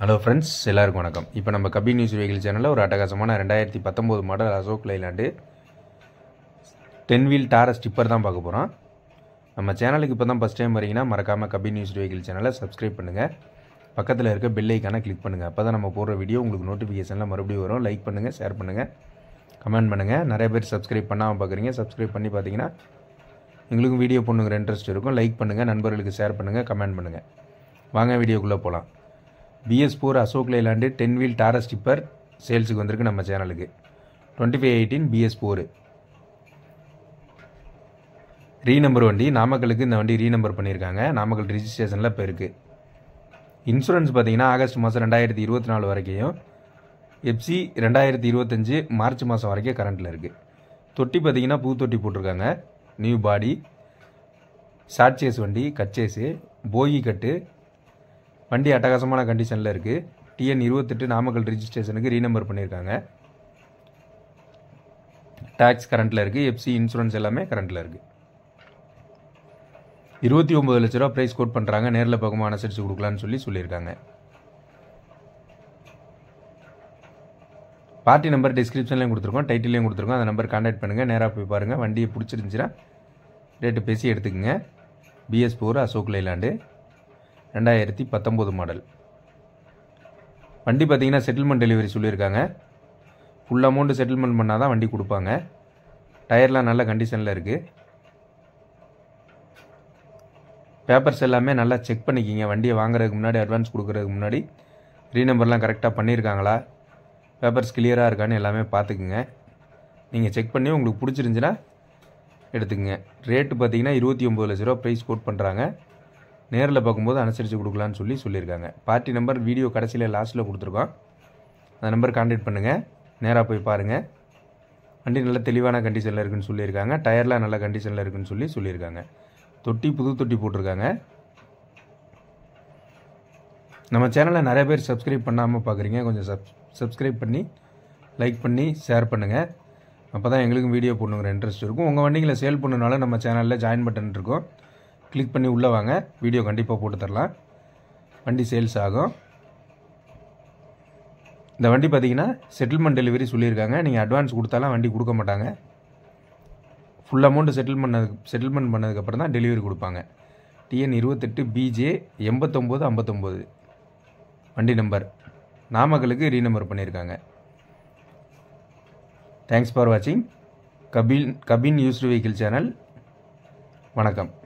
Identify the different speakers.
Speaker 1: hello friends எல்லாருக்கும் வணக்கம் இப்போ நம்ம கபி நியூஸ் வெஹிக்கிள் சேனலில் ஒரு அட்டகாசமான ரெண்டாயிரத்தி பத்தொம்போது model Ashok Leyland ten wheel Taurus tipper தான் பார்க்க போகிறோம் நம்ம சேனலுக்கு இப்போ தான் ஃபஸ்ட் டைம் வரீங்கன்னா மறக்காமல் கபி நியூஸ் வெஹிக்கிள் சேனலை சப்ஸ்கிரைப் பண்ணுங்கள் பக்கத்தில் இருக்க பெல் ஐக்கானை கிளிக் பண்ணுங்கள் அப்போ தான் நம்ம போடுற வீடியோ உங்களுக்கு நோட்டிஃபிகேஷனில் மறுபடியும் வரும் லைக் பண்ணுங்கள் ஷேர் பண்ணுங்கள் கமெண்ட் பண்ணுங்கள் நிறைய பேர் சப்ஸ்கிரைப் பண்ணாமல் பார்க்குறீங்க சப்ஸ்கிரைப் பண்ணி பார்த்தீங்கன்னா எங்களுக்கும் வீடியோ பண்ணுங்கிற இன்ட்ரெஸ்ட் இருக்கும் லைக் பண்ணுங்கள் நண்பர்களுக்கு ஷேர் பண்ணுங்கள் கமெண்ட் பண்ணுங்கள் வாங்க வீடியோக்குள்ளே போகலாம் BS four Ashok Leyland ten wheel Taurus tipper சேல்ஸுக்கு வந்திருக்கு நம்ம சேனலுக்கு twenty five eighteen BS four ரீ நம்பர் வண்டி நாமக்கலுக்கு இந்த வண்டி ரீ நம்பர் பண்ணியிருக்காங்க நாமக்கல் ரிஜிஸ்ட்ரேஷனில் இப்போ இருக்குது இன்சூரன்ஸ் பார்த்தீங்கன்னா ஆகஸ்ட் மாதம் ரெண்டாயிரத்தி இருபத்தி நாலு வரைக்கும் எப்சி ரெண்டாயிரத்தி இருபத்தஞ்சி மார்ச் மாதம் வரைக்கும் கரண்ட்டில் இருக்குது தொட்டி பார்த்தீங்கன்னா பூ தொட்டி போட்டிருக்காங்க நியூ பாடி ஷார்ட் சேஸ் வண்டி கட் சேஸு போகி கட்டு வண்டி அட்டகாசமான கண்டிஷனில் இருக்குது டிஎன் இருபத்தெட்டு நாமக்கல் ரிஜிஸ்ட்ரேஷனுக்கு ரீநம்பர் பண்ணியிருக்காங்க டேக்ஸ் கரண்ட்டில் இருக்குது எஃப்சி இன்சூரன்ஸ் எல்லாமே கரண்ட்டில் இருக்குது இருபத்தி ஒம்பது லட்ச ரூபா ப்ரைஸ் கோட் பண்ணுறாங்க நேரில் பக்கமாக அனுசரித்து கொடுக்கலான்னு சொல்லி சொல்லியிருக்காங்க பார்ட்டி நம்பர் டிஸ்கிரிப்ஷன்லேயும் கொடுத்துருக்கோம் டைட்டிலையும் கொடுத்துருக்கோம் அந்த நம்பர் காண்டாக்ட் பண்ணுங்கள் நேராக போய் பாருங்கள் வண்டியை பிடிச்சிருந்துச்சின்னா ரேட்டு பேசி எடுத்துக்கோங்க பிஎஸ் போர் அசோக் லைலாண்டு ரெண்டாயிரத்தி பத்தொம்போது மாடல் வண்டி பார்த்திங்கன்னா செட்டில்மெண்ட் டெலிவரி சொல்லியிருக்காங்க ஃபுல் அமௌண்ட்டு செட்டில்மெண்ட் பண்ணால் தான் வண்டி கொடுப்பாங்க டயர்லாம் நல்ல கண்டிஷனில் இருக்குது பேப்பர்ஸ் எல்லாமே நல்லா செக் பண்ணிக்கிங்க வண்டியை வாங்குறதுக்கு முன்னாடி அட்வான்ஸ் கொடுக்குறதுக்கு முன்னாடி நம்பர்லாம் கரெக்டாக பண்ணியிருக்காங்களா பேப்பர்ஸ் கிளியராக இருக்கான்னு எல்லாமே பார்த்துக்குங்க நீங்கள் செக் பண்ணி உங்களுக்கு பிடிச்சிருந்துச்சின்னா எடுத்துக்கங்க ரேட்டு பார்த்தீங்கன்னா இருபத்தி ஒம்பது லட்ச ரூபா ப்ரைஸ் கோட் பண்ணுறாங்க நேரில் பார்க்கும்போது அனுசரித்து கொடுக்கலான்னு சொல்லி சொல்லியிருக்காங்க பார்ட்டி நம்பர் வீடியோ கடைசியில் லாஸ்ட்டில் கொடுத்துருக்கோம் அந்த நம்பர் காண்டெக்ட் பண்ணுங்கள் நேராக போய் பாருங்கள் வண்டி நல்ல தெளிவான கண்டிஷனில் இருக்குதுன்னு சொல்லியிருக்காங்க டயர்லாம் நல்ல கண்டிஷனில் இருக்குதுன்னு சொல்லி சொல்லியிருக்காங்க தொட்டி புது தொட்டி போட்டிருக்காங்க நம்ம சேனலை நிறைய பேர் சப்ஸ்கிரைப் பண்ணாமல் பார்க்குறீங்க கொஞ்சம் சப் சப்ஸ்கிரைப் பண்ணி லைக் பண்ணி ஷேர் பண்ணுங்கள் அப்போ தான் எங்களுக்கும் வீடியோ போடணுங்கிற இன்ட்ரெஸ்ட் இருக்கும் உங்கள் வண்டிகளை சேல் பண்ணுனாலும் நம்ம சேனலில் ஜாயின் பட்டன் இருக்கும் கிளிக் பண்ணி உள்ளே வாங்க வீடியோ கண்டிப்பாக போட்டு தரலாம் வண்டி சேல்ஸ் ஆகும் இந்த வண்டி பார்த்தீங்கன்னா செட்டில்மெண்ட் டெலிவரி சொல்லியிருக்காங்க நீங்கள் அட்வான்ஸ் கொடுத்தாலும் வண்டி கொடுக்க மாட்டாங்க ஃபுல் அமௌண்ட்டு செட்டில் பண்ண செட்டில்மெண்ட் பண்ணதுக்கப்புறம் தான் டெலிவரி கொடுப்பாங்க டிஎன் இருபத்தெட்டு பிஜே எண்பத்தொம்போது ஐம்பத்தொம்போது வண்டி நம்பர் நாமக்கலுக்கு ரீநம்பர் பண்ணியிருக்காங்க தேங்க்ஸ் ஃபார் வாட்சிங் கபின் கபின் யூஸ்டு வெஹிக்கிள் சேனல் வணக்கம்